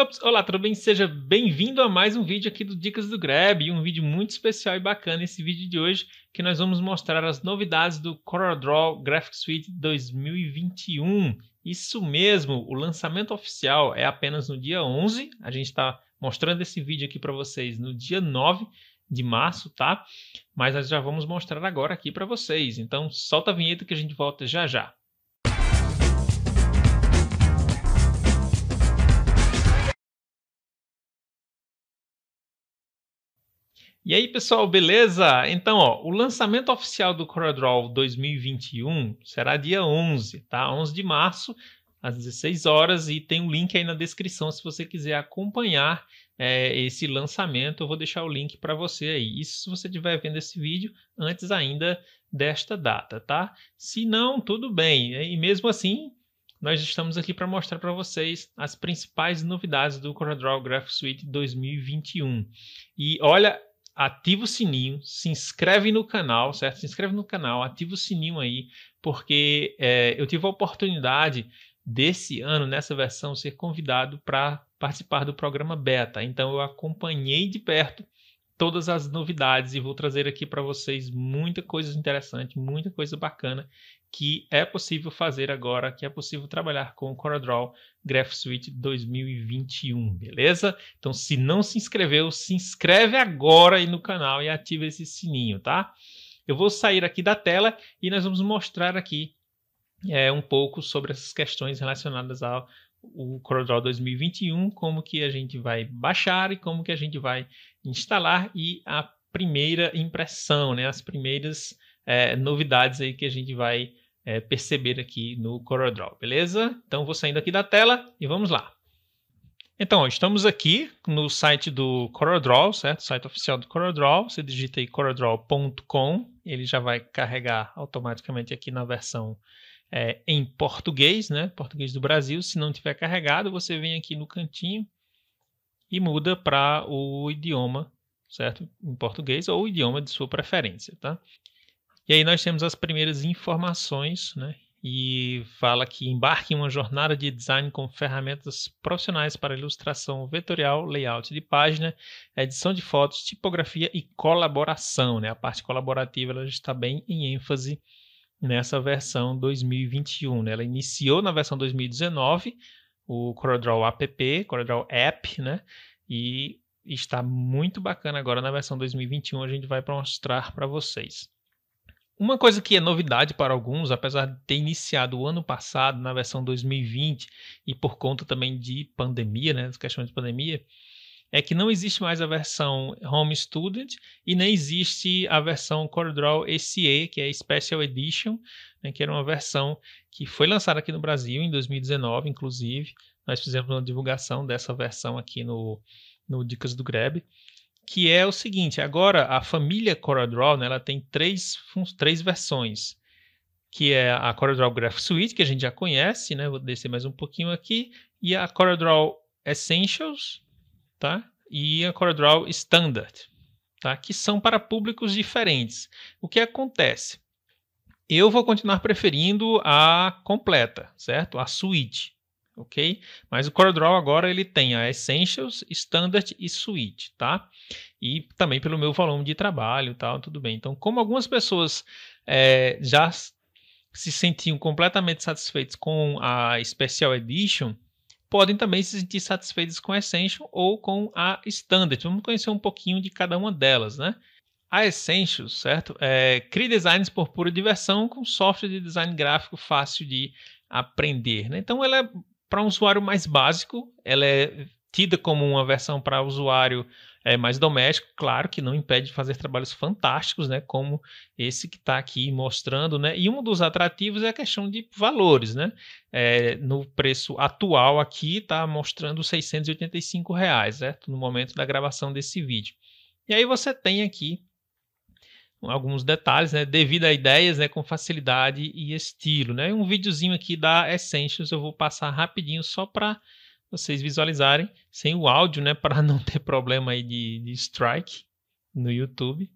Ops, olá, tudo bem? Seja bem-vindo a mais um vídeo aqui do Dicas do Grab, e um vídeo muito especial e bacana esse vídeo de hoje, que nós vamos mostrar as novidades do CorelDRAW Graphics Suite 2021. Isso mesmo, o lançamento oficial é apenas no dia 11, a gente está mostrando esse vídeo aqui para vocês no dia 9 de março, tá? Mas nós já vamos mostrar agora aqui para vocês, então solta a vinheta que a gente volta já já. E aí, pessoal, beleza? Então, ó, o lançamento oficial do CorelDRAW 2021 será dia 11, tá? 11 de março, às 16 horas, e tem um link aí na descrição se você quiser acompanhar é, esse lançamento. Eu vou deixar o link para você aí. Isso se você estiver vendo esse vídeo antes ainda desta data, tá? Se não, tudo bem. E mesmo assim, nós estamos aqui para mostrar para vocês as principais novidades do CorelDRAW Graph Suite 2021. E olha, ativa o sininho, se inscreve no canal, certo? Se inscreve no canal, ativa o sininho aí, porque é, eu tive a oportunidade desse ano, nessa versão, ser convidado para participar do programa Beta. Então eu acompanhei de perto todas as novidades e vou trazer aqui para vocês muita coisa interessante, muita coisa bacana que é possível fazer agora, que é possível trabalhar com o CorelDRAW Suite 2021, beleza? Então, se não se inscreveu, se inscreve agora aí no canal e ativa esse sininho, tá? Eu vou sair aqui da tela e nós vamos mostrar aqui é, um pouco sobre essas questões relacionadas ao o CorelDRAW 2021, como que a gente vai baixar e como que a gente vai instalar e a primeira impressão, né? As primeiras é, novidades aí que a gente vai é, perceber aqui no CorelDRAW, beleza? Então vou saindo aqui da tela e vamos lá. Então, estamos aqui no site do CorelDRAW, certo? O site oficial do CorelDRAW. Você digita aí coreldraw.com, ele já vai carregar automaticamente aqui na versão é, em português, né? Português do Brasil. Se não tiver carregado, você vem aqui no cantinho e muda para o idioma, certo? Em português ou o idioma de sua preferência, tá? E aí nós temos as primeiras informações, né? E fala que embarque em uma jornada de design com ferramentas profissionais para ilustração vetorial, layout de página, edição de fotos, tipografia e colaboração. Né? A parte colaborativa ela já está bem em ênfase nessa versão 2021. Né? Ela iniciou na versão 2019, o CorelDRAW app, CorelDRAW app, né? E está muito bacana agora na versão 2021, a gente vai mostrar para vocês. Uma coisa que é novidade para alguns, apesar de ter iniciado o ano passado na versão 2020 e por conta também de pandemia, né, das questões de pandemia, é que não existe mais a versão Home Student e nem existe a versão CorelDRAW SE, que é a Special Edition, né, que era uma versão que foi lançada aqui no Brasil em 2019, inclusive. Nós fizemos uma divulgação dessa versão aqui no, no Dicas do Grab que é o seguinte: agora a família CorelDRAW né, ela tem três, três versões, que é a CorelDRAW Graph Suite que a gente já conhece, né? Vou descer mais um pouquinho aqui e a CorelDRAW Essentials tá? e a CorelDRAW Standard, tá? que são para públicos diferentes. O que acontece? Eu vou continuar preferindo a completa, certo? A suite, ok? Mas o CorelDRAW agora ele tem a Essentials, Standard e Suite, tá? E também pelo meu volume de trabalho, tal, tudo bem. Então, como algumas pessoas é, já se sentiam completamente satisfeitas com a Special Edition, podem também se sentir satisfeitos com a Essential ou com a Standard. Vamos conhecer um pouquinho de cada uma delas, né? A Essential, certo? É, cria designs por pura diversão com software de design gráfico fácil de aprender. Né? Então, ela é para um usuário mais básico, ela é tida como uma versão para usuário é, mais doméstico, claro que não impede de fazer trabalhos fantásticos, né, como esse que está aqui mostrando, né, e um dos atrativos é a questão de valores, né, é, no preço atual aqui está mostrando 685 reais, certo, no momento da gravação desse vídeo. E aí você tem aqui alguns detalhes, né, devido a ideias, né, com facilidade e estilo, né, um videozinho aqui da Essentials eu vou passar rapidinho só para vocês visualizarem sem o áudio, né, para não ter problema aí de, de strike no YouTube.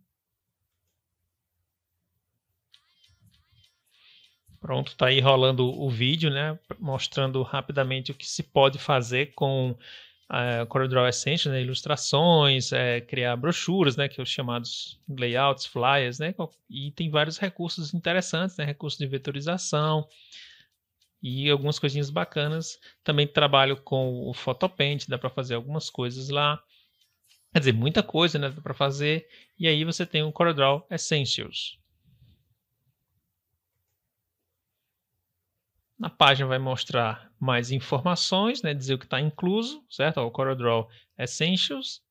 Pronto, está aí rolando o vídeo, né, mostrando rapidamente o que se pode fazer com a eh, CorelDRAW Essentials, né, ilustrações, é, criar brochuras, né, que são é os chamados layouts, flyers, né, e tem vários recursos interessantes, né, recursos de vetorização, e algumas coisinhas bacanas. Também trabalho com o Photopaint, dá para fazer algumas coisas lá. Quer dizer, muita coisa né, para fazer. E aí você tem o CorelDRAW Essentials. Na página vai mostrar mais informações, né, dizer o que está incluso, certo? O CorelDRAW Essentials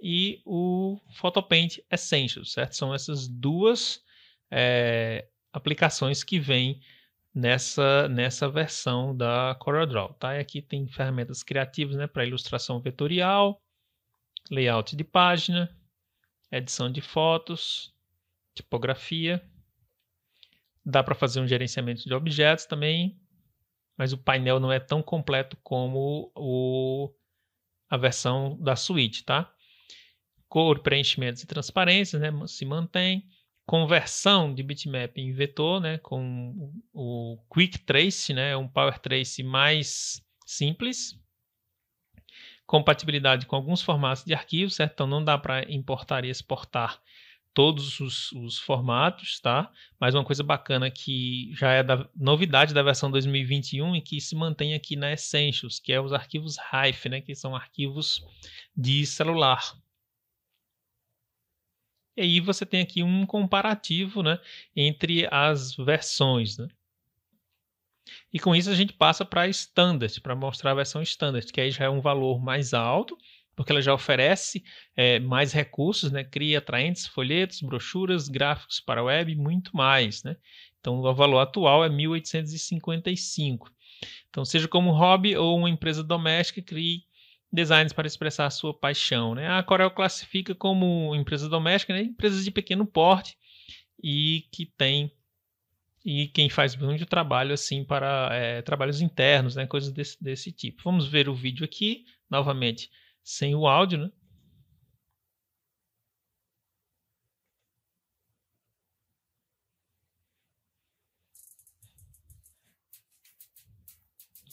e o Photopaint Essentials, certo? São essas duas é, aplicações que vêm nessa, nessa versão da CorelDRAW. Tá? E aqui tem ferramentas criativas né, para ilustração vetorial, layout de página, edição de fotos, tipografia. Dá para fazer um gerenciamento de objetos também, mas o painel não é tão completo como o, a versão da suíte, tá? Cor, preenchimentos e transparências né, se mantém conversão de bitmap em vetor, né, com o Quick Trace, né, um Power Trace mais simples, compatibilidade com alguns formatos de arquivo, certo? Então não dá para importar e exportar todos os, os, formatos, tá? Mas uma coisa bacana que já é da novidade da versão 2021 e que se mantém aqui na Essentials, que é os arquivos RAIF, né? Que são arquivos de celular. E aí você tem aqui um comparativo né, entre as versões. Né? E com isso a gente passa para a standard, para mostrar a versão standard, que aí já é um valor mais alto, porque ela já oferece é, mais recursos, né? cria atraentes, folhetos, brochuras, gráficos para web e muito mais. Né? Então o valor atual é 1855. Então, seja como hobby ou uma empresa doméstica, crie designs para expressar sua paixão. Né? A Corel classifica como empresa doméstica, né? empresas de pequeno porte e que tem e quem faz muito trabalho assim para é, trabalhos internos, né? coisas desse, desse tipo. Vamos ver o vídeo aqui, novamente sem o áudio, né?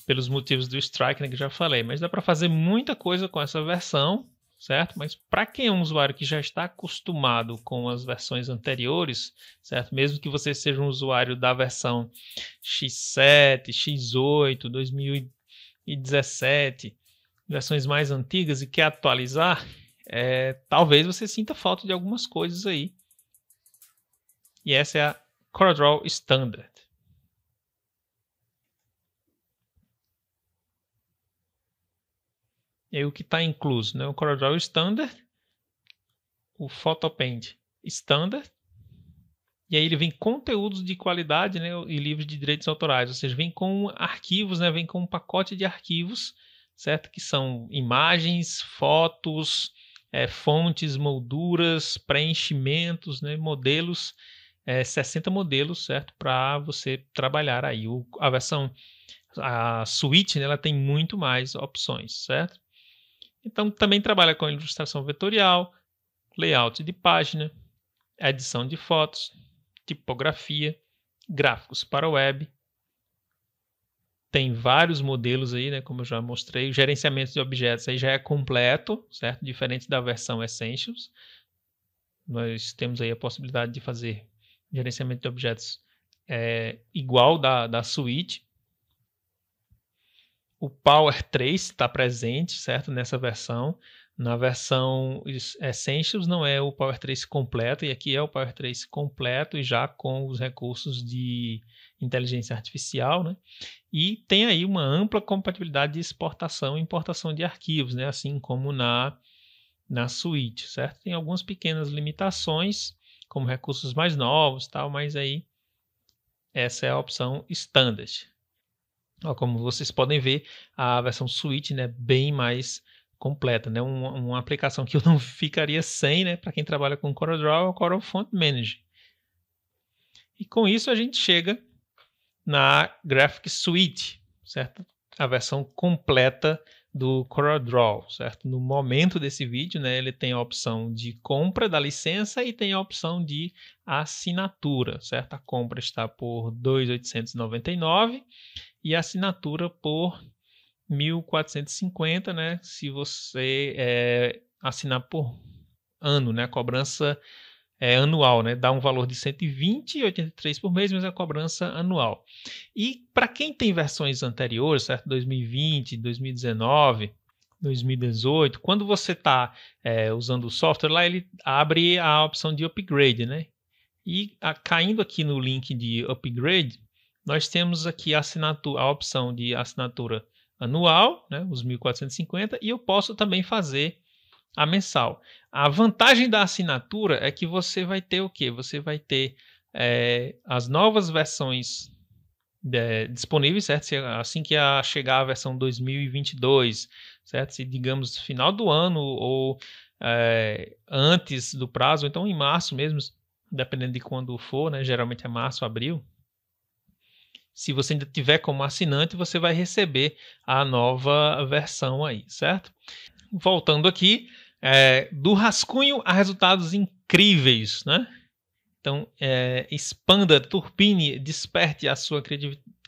pelos motivos do Strike, né, que já falei, mas dá para fazer muita coisa com essa versão, certo? Mas para quem é um usuário que já está acostumado com as versões anteriores, certo? Mesmo que você seja um usuário da versão X7, X8, 2017, versões mais antigas e quer atualizar, é, talvez você sinta falta de algumas coisas aí. E essa é a CorelDRAW Standard. é o que está incluso? Né? O CorelDRAW é Standard, o PhotoPaint Standard, e aí ele vem conteúdos de qualidade né, e livros de direitos autorais, ou seja, vem com arquivos, né, vem com um pacote de arquivos, certo? Que são imagens, fotos, é, fontes, molduras, preenchimentos, né, modelos, é, 60 modelos, certo? Para você trabalhar aí. O, a versão, a suíte, né, ela tem muito mais opções, certo? Então, também trabalha com ilustração vetorial, layout de página, edição de fotos, tipografia, gráficos para web. Tem vários modelos aí, né, como eu já mostrei. O gerenciamento de objetos aí já é completo, certo? Diferente da versão Essentials. Nós temos aí a possibilidade de fazer gerenciamento de objetos é, igual da, da suite o Power 3 está presente, certo? Nessa versão. Na versão Essentials não é o Power 3 completo, e aqui é o Power 3 completo e já com os recursos de inteligência artificial, né? E tem aí uma ampla compatibilidade de exportação e importação de arquivos, né? Assim como na, na suíte, certo? Tem algumas pequenas limitações, como recursos mais novos tal, mas aí essa é a opção Standard, como vocês podem ver, a versão Switch é né, bem mais completa, né? Uma, uma, aplicação que eu não ficaria sem, né? Para quem trabalha com CorelDRAW, é o Corel Font Manager. E com isso a gente chega na Graphic Suite, certo? A versão completa do CorelDRAW, certo? No momento desse vídeo, né, ele tem a opção de compra da licença e tem a opção de assinatura, certo? A compra está por 2.899 e assinatura por 1.450, né? Se você é, assinar por ano, né? A cobrança é, anual, né? Dá um valor de 120,83 por mês, mas é a cobrança anual. E para quem tem versões anteriores, certo? 2020, 2019, 2018, quando você está é, usando o software lá, ele abre a opção de upgrade, né? E a, caindo aqui no link de upgrade, nós temos aqui a, assinatura, a opção de assinatura anual, né, os 1.450, e eu posso também fazer a mensal. A vantagem da assinatura é que você vai ter o quê? Você vai ter é, as novas versões é, disponíveis, certo? assim que a chegar a versão 2022, certo? Se digamos final do ano ou é, antes do prazo, então em março mesmo, dependendo de quando for, né? Geralmente é março, abril se você ainda tiver como assinante, você vai receber a nova versão aí, certo? Voltando aqui, é, do rascunho a resultados incríveis, né? Então, é, expanda, turpine, desperte a sua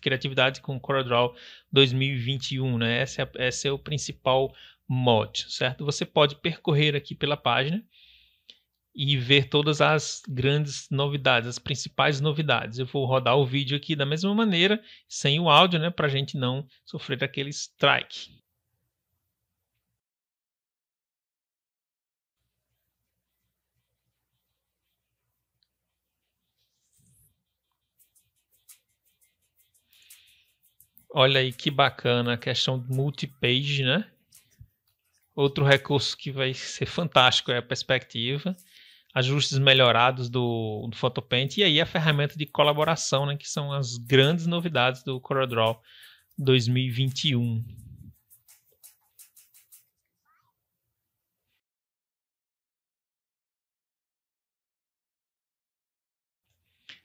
criatividade com CorelDRAW 2021, né? Esse é, esse é o principal mote, certo? Você pode percorrer aqui pela página e ver todas as grandes novidades, as principais novidades. Eu vou rodar o vídeo aqui da mesma maneira, sem o áudio, né, para a gente não sofrer aquele strike. Olha aí que bacana a questão do multipage, né? Outro recurso que vai ser fantástico é a perspectiva ajustes melhorados do, do PhotoPaint e aí a ferramenta de colaboração, né, que são as grandes novidades do CorelDRAW 2021.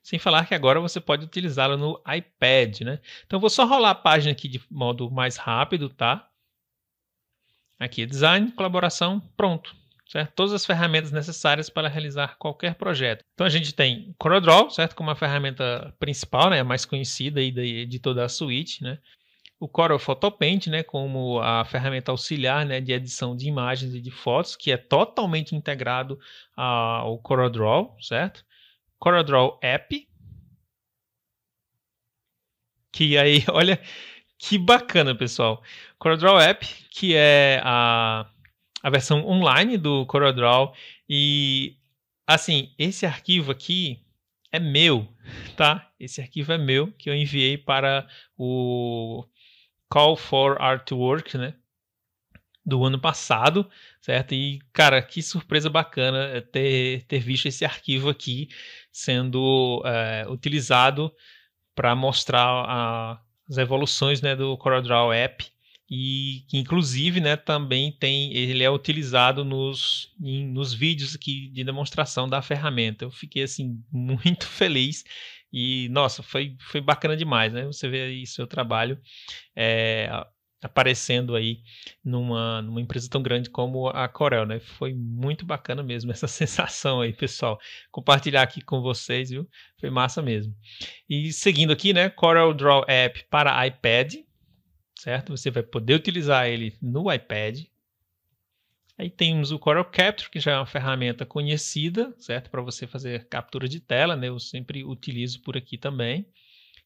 Sem falar que agora você pode utilizá-la no iPad, né? Então vou só rolar a página aqui de modo mais rápido, tá? Aqui é design, colaboração, pronto certo? todas as ferramentas necessárias para realizar qualquer projeto. Então a gente tem CorelDRAW, certo? como a ferramenta principal, né? a mais conhecida aí de, de toda a suíte. Né? O Corel Photopaint, né? como a ferramenta auxiliar né? de edição de imagens e de fotos, que é totalmente integrado ao CorelDRAW, certo? CorelDRAW App, que aí, olha, que bacana, pessoal. CorelDRAW App, que é a a versão online do CorelDRAW e assim, esse arquivo aqui é meu, tá? Esse arquivo é meu que eu enviei para o Call for Artwork, né? Do ano passado, certo? E cara, que surpresa bacana é, ter, ter visto esse arquivo aqui sendo é, utilizado para mostrar a, as evoluções né, do CorelDRAW App e que inclusive né, também tem ele é utilizado nos, em, nos vídeos aqui de demonstração da ferramenta. Eu fiquei assim muito feliz e nossa foi, foi bacana demais, né? Você vê aí seu trabalho é, aparecendo aí numa, numa empresa tão grande como a Corel, né? Foi muito bacana mesmo essa sensação aí, pessoal. Compartilhar aqui com vocês, viu? Foi massa mesmo. E seguindo aqui, né? Corel Draw App para iPad certo? Você vai poder utilizar ele no iPad. Aí temos o Corel Capture, que já é uma ferramenta conhecida, certo? Para você fazer captura de tela, né? Eu sempre utilizo por aqui também.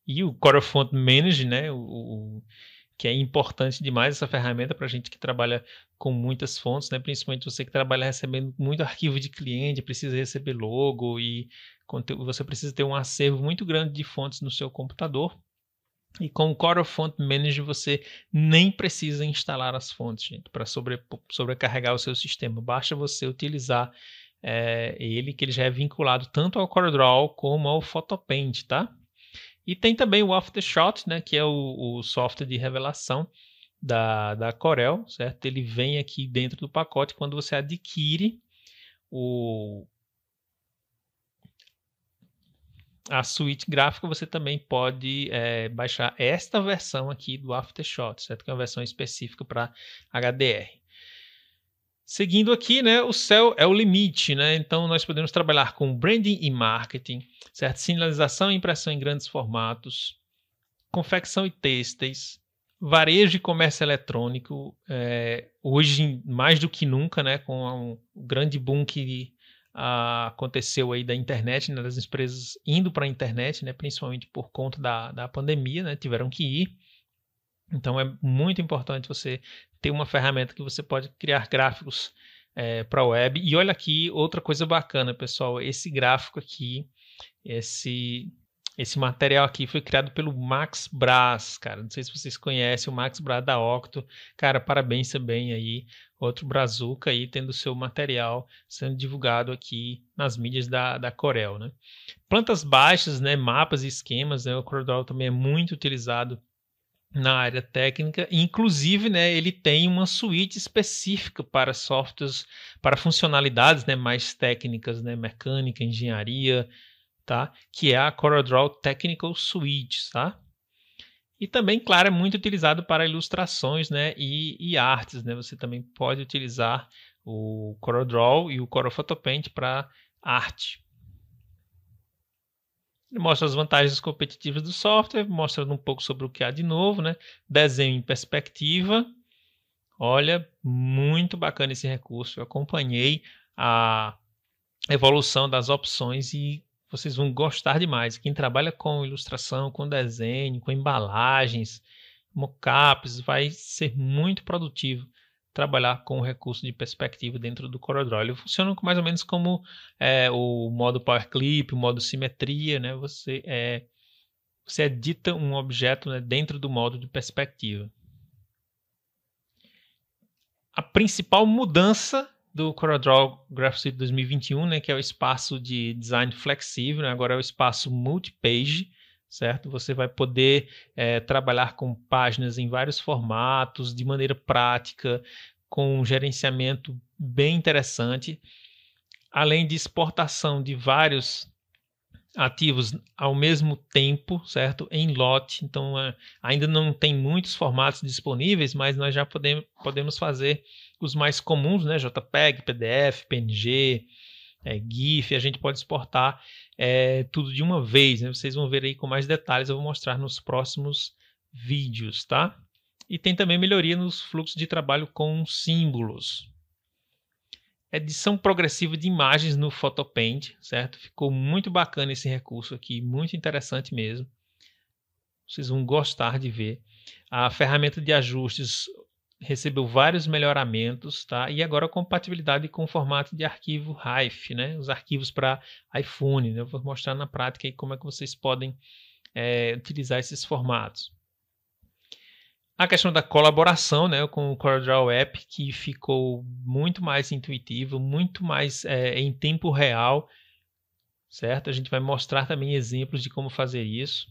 E o Corel Font Manage, né? O, o que é importante demais essa ferramenta para gente que trabalha com muitas fontes, né? Principalmente você que trabalha recebendo muito arquivo de cliente, precisa receber logo e você precisa ter um acervo muito grande de fontes no seu computador. E com o Corel Font Manager você nem precisa instalar as fontes, gente, para sobre, sobrecarregar o seu sistema. Basta você utilizar é, ele, que ele já é vinculado tanto ao CorelDRAW como ao PhotoPaint, tá? E tem também o AfterShot, né, que é o, o software de revelação da, da Corel, certo? Ele vem aqui dentro do pacote quando você adquire o a suíte gráfica, você também pode é, baixar esta versão aqui do Aftershot, certo? Que é uma versão específica para HDR. Seguindo aqui, né, o céu é o limite, né? Então nós podemos trabalhar com branding e marketing, certo? Sinalização e impressão em grandes formatos, confecção e têxteis, varejo e comércio eletrônico, é, hoje mais do que nunca, né, com o um grande boom que aconteceu aí da internet, né, das empresas indo para a internet, né, principalmente por conta da, da pandemia, né, tiveram que ir. Então é muito importante você ter uma ferramenta que você pode criar gráficos é, para a web. E olha aqui outra coisa bacana, pessoal, esse gráfico aqui, esse esse material aqui foi criado pelo Max Braz, cara. Não sei se vocês conhecem o Max Braz da Octo. Cara, parabéns também aí. Outro brazuca aí tendo seu material sendo divulgado aqui nas mídias da, da Corel, né? Plantas baixas, né? Mapas e esquemas, né? O Corel também é muito utilizado na área técnica, inclusive, né, ele tem uma suíte específica para softwares, para funcionalidades, né, mais técnicas, né, mecânica, engenharia, tá? que é a CorelDRAW Technical Suite. Tá? E também, claro, é muito utilizado para ilustrações né? e, e artes. Né? Você também pode utilizar o CorelDRAW e o Corel PhotoPaint para arte. Ele mostra as vantagens competitivas do software, mostrando um pouco sobre o que há de novo, né? Desenho em perspectiva. Olha, muito bacana esse recurso. Eu acompanhei a evolução das opções e vocês vão gostar demais. Quem trabalha com ilustração, com desenho, com embalagens, mockups, vai ser muito produtivo trabalhar com o recurso de perspectiva dentro do CorelDRAW. Ele funciona mais ou menos como é, o modo Power Clip, o modo simetria, né? Você, é, você edita um objeto né, dentro do modo de perspectiva. A principal mudança do CorelDRAW Suite 2021, né, que é o espaço de design flexível, né, agora é o espaço multi-page, certo? Você vai poder é, trabalhar com páginas em vários formatos, de maneira prática, com um gerenciamento bem interessante, além de exportação de vários ativos ao mesmo tempo, certo? Em lote. Então, é, ainda não tem muitos formatos disponíveis, mas nós já podemos, podemos fazer os mais comuns, né? JPEG, PDF, PNG, é, GIF. A gente pode exportar é, tudo de uma vez. Né? Vocês vão ver aí com mais detalhes. Eu vou mostrar nos próximos vídeos, tá? E tem também melhoria nos fluxos de trabalho com símbolos edição progressiva de imagens no Photopaint, certo? Ficou muito bacana esse recurso aqui, muito interessante mesmo. Vocês vão gostar de ver. A ferramenta de ajustes recebeu vários melhoramentos, tá? E agora a compatibilidade com o formato de arquivo RAIF, né? Os arquivos para iPhone, né? Eu vou mostrar na prática aí como é que vocês podem é, utilizar esses formatos a questão da colaboração né, com o CorelDRAW App, que ficou muito mais intuitivo, muito mais é, em tempo real, certo? A gente vai mostrar também exemplos de como fazer isso.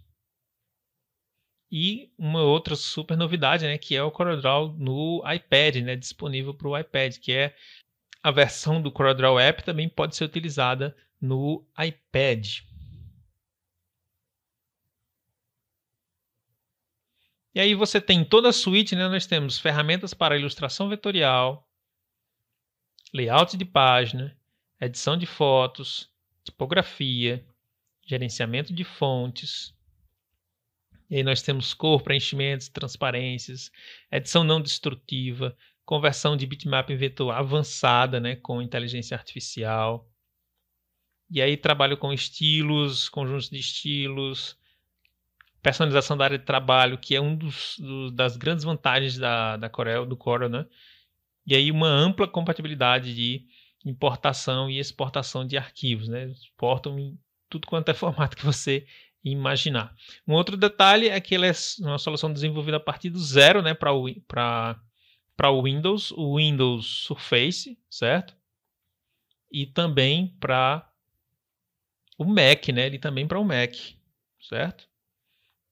E uma outra super novidade, né, que é o CorelDRAW no iPad, né, disponível para o iPad, que é a versão do CorelDRAW App também pode ser utilizada no iPad. E aí você tem toda a suite, né? Nós temos ferramentas para ilustração vetorial, layout de página, edição de fotos, tipografia, gerenciamento de fontes. E aí nós temos cor, preenchimentos, transparências, edição não destrutiva, conversão de bitmap em vetor avançada, né, com inteligência artificial. E aí trabalho com estilos, conjuntos de estilos, personalização da área de trabalho, que é um dos, do, das grandes vantagens da, da Corel, do Corel, né? E aí uma ampla compatibilidade de importação e exportação de arquivos, né? Exportam em tudo quanto é formato que você imaginar. Um outro detalhe é que ele é uma solução desenvolvida a partir do zero, né, para para para o Windows, o Windows Surface, certo? E também para o Mac, né? Ele também para o Mac, certo?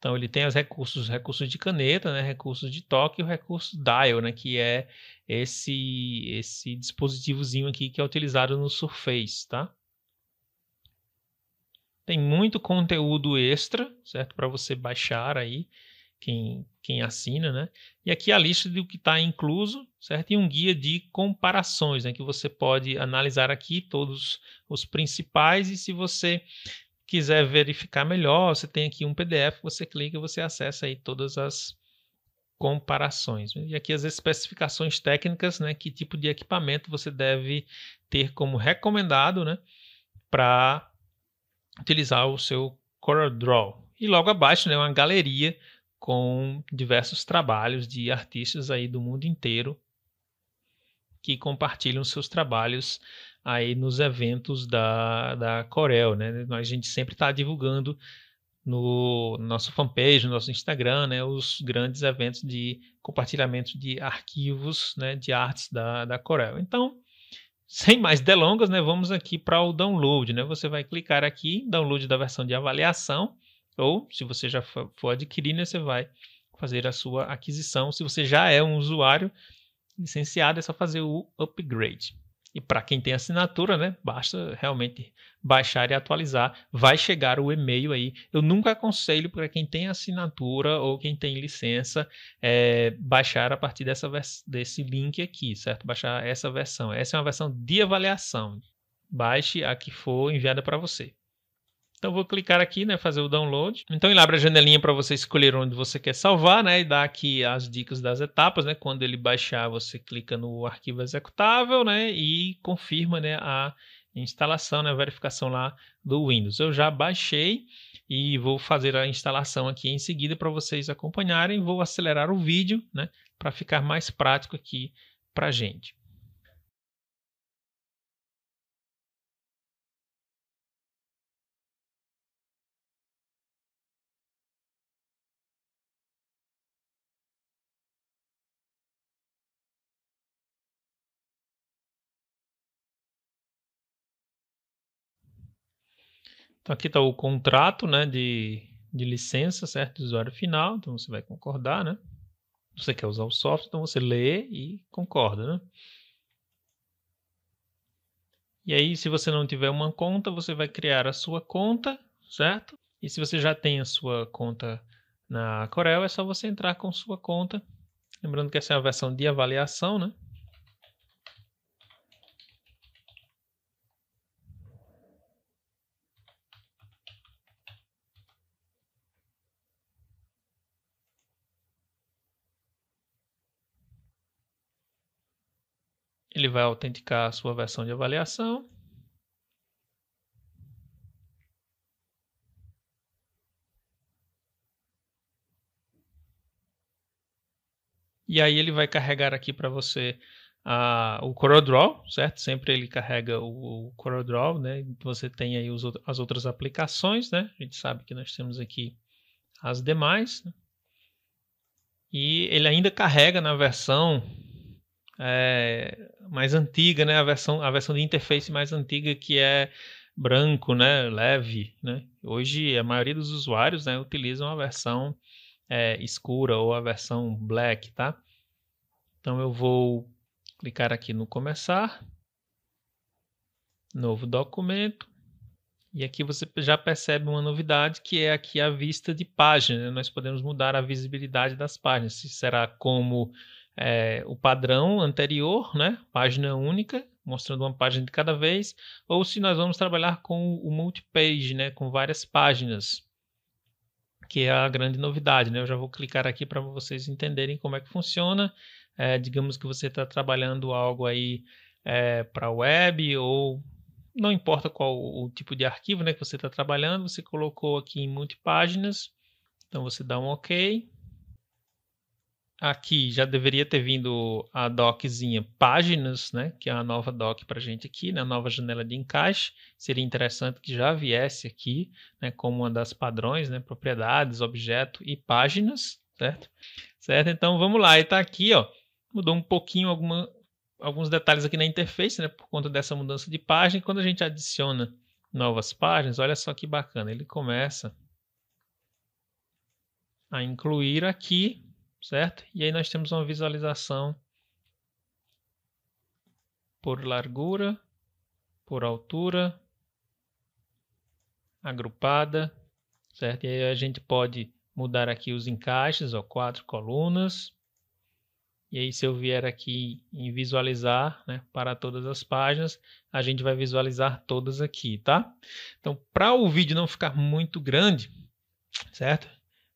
Então ele tem os recursos, recursos de caneta, né, recursos de toque e o recurso dial, né, que é esse esse dispositivozinho aqui que é utilizado no Surface, tá? Tem muito conteúdo extra, certo, para você baixar aí quem quem assina, né? E aqui a lista do que está incluso, certo? E um guia de comparações, né, que você pode analisar aqui todos os principais e se você quiser verificar melhor, você tem aqui um PDF, você clica e você acessa aí todas as comparações. Né? E aqui as especificações técnicas, né, que tipo de equipamento você deve ter como recomendado, né, para utilizar o seu CorelDRAW. E logo abaixo, né, uma galeria com diversos trabalhos de artistas aí do mundo inteiro que compartilham seus trabalhos aí nos eventos da, da Corel, né? A gente sempre está divulgando no nosso fanpage, no nosso Instagram, né, os grandes eventos de compartilhamento de arquivos né, de artes da, da Corel. Então, sem mais delongas, né, vamos aqui para o download. Né? Você vai clicar aqui, download da versão de avaliação, ou se você já for adquirir, né, você vai fazer a sua aquisição. Se você já é um usuário licenciado, é só fazer o upgrade. E para quem tem assinatura, né, basta realmente baixar e atualizar. Vai chegar o e-mail aí. Eu nunca aconselho para quem tem assinatura ou quem tem licença é, baixar a partir dessa desse link aqui, certo? Baixar essa versão. Essa é uma versão de avaliação. Baixe a que for enviada para você. Então vou clicar aqui, né, fazer o download. Então ele abre a janelinha para você escolher onde você quer salvar, né, e dá aqui as dicas das etapas, né? Quando ele baixar, você clica no arquivo executável, né, e confirma, né, a instalação, né, a verificação lá do Windows. Eu já baixei e vou fazer a instalação aqui em seguida para vocês acompanharem. Vou acelerar o vídeo, né, para ficar mais prático aqui para gente. Então aqui está o contrato né, de, de licença, certo? Do usuário final. Então você vai concordar, né? Você quer usar o software, então você lê e concorda, né? E aí, se você não tiver uma conta, você vai criar a sua conta, certo? E se você já tem a sua conta na Corel, é só você entrar com sua conta. Lembrando que essa é a versão de avaliação, né? Ele vai autenticar a sua versão de avaliação. E aí ele vai carregar aqui para você a, o CorelDRAW, certo? Sempre ele carrega o, o CorelDRAW, né? Você tem aí os, as outras aplicações, né? A gente sabe que nós temos aqui as demais. Né? E ele ainda carrega na versão é, mais antiga, né? A versão, a versão de interface mais antiga que é branco, né? Leve, né? Hoje a maioria dos usuários, né, utilizam a versão é, escura ou a versão black, tá? Então eu vou clicar aqui no começar, novo documento. E aqui você já percebe uma novidade que é aqui a vista de página. Né? Nós podemos mudar a visibilidade das páginas. Se será como é, o padrão anterior, né? Página única, mostrando uma página de cada vez, ou se nós vamos trabalhar com o multi-page, né? Com várias páginas, que é a grande novidade, né? Eu já vou clicar aqui para vocês entenderem como é que funciona. É, digamos que você está trabalhando algo aí é, para web ou não importa qual o tipo de arquivo né, que você está trabalhando, você colocou aqui em multipáginas, então você dá um OK, aqui já deveria ter vindo a doczinha páginas, né? Que é a nova doc para gente aqui, na né? nova janela de encaixe. Seria interessante que já viesse aqui, né? Como uma das padrões, né? Propriedades, objeto e páginas, certo? Certo? Então vamos lá. E tá aqui, ó. Mudou um pouquinho alguma, alguns detalhes aqui na interface, né? Por conta dessa mudança de página. quando a gente adiciona novas páginas, olha só que bacana. Ele começa a incluir aqui certo? E aí nós temos uma visualização por largura, por altura, agrupada, certo? E aí a gente pode mudar aqui os encaixes, ó, quatro colunas. E aí se eu vier aqui em visualizar, né, para todas as páginas, a gente vai visualizar todas aqui, tá? Então, para o vídeo não ficar muito grande, certo?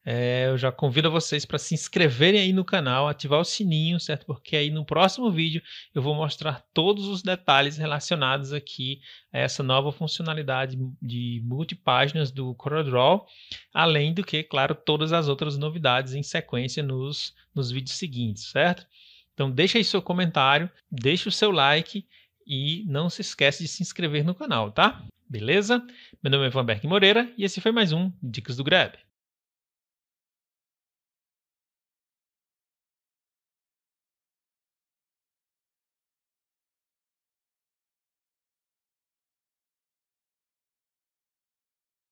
É, eu já convido vocês para se inscreverem aí no canal, ativar o sininho, certo? Porque aí no próximo vídeo eu vou mostrar todos os detalhes relacionados aqui a essa nova funcionalidade de multipáginas do CorelDRAW, além do que, claro, todas as outras novidades em sequência nos, nos vídeos seguintes, certo? Então deixa aí seu comentário, deixa o seu like e não se esquece de se inscrever no canal, tá? Beleza? Meu nome é Vanberg Moreira e esse foi mais um Dicas do Grab.